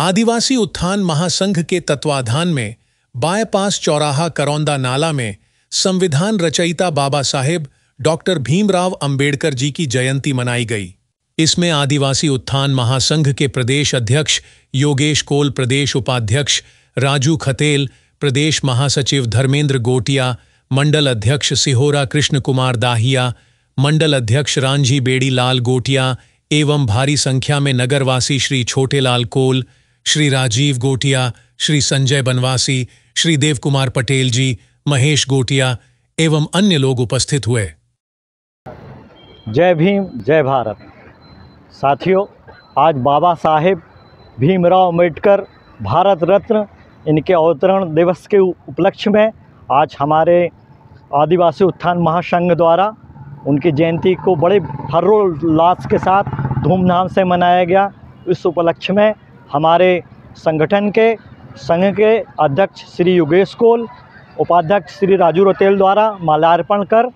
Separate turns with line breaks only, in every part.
आदिवासी उत्थान महासंघ के तत्वाधान में बायपास चौराहा करौंदा नाला में संविधान रचयिता बाबा साहेब डॉक्टर भीमराव अंबेडकर जी की जयंती मनाई गई इसमें आदिवासी उत्थान महासंघ के प्रदेश अध्यक्ष योगेश कोल प्रदेश उपाध्यक्ष राजू खतेल प्रदेश महासचिव धर्मेंद्र गोटिया मंडल अध्यक्ष सिहोरा कृष्ण कुमार दाहिया मंडल अध्यक्ष रांझी बेड़ी लाल गोटिया एवं भारी संख्या में नगरवासी श्री छोटेलाल कोल श्री राजीव गोटिया श्री संजय बनवासी श्री देव कुमार पटेल जी महेश गोटिया एवं अन्य लोग उपस्थित हुए जय
भीम जय भारत साथियों आज बाबा साहेब भीमराव अम्बेडकर भारत रत्न इनके अवतरण दिवस के उपलक्ष्य में आज हमारे आदिवासी उत्थान महासंघ द्वारा उनकी जयंती को बड़े हर्रोल्लास के साथ धूमधाम से मनाया गया इस उपलक्ष्य में हमारे संगठन के संघ के अध्यक्ष श्री योगेश कोल उपाध्यक्ष श्री राजू रतेल द्वारा माल्यार्पण कर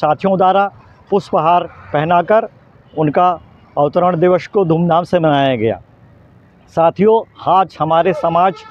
साथियों द्वारा पुष्पहार पहनाकर उनका अवतरण दिवस को धूमधाम से मनाया गया साथियों आज हमारे समाज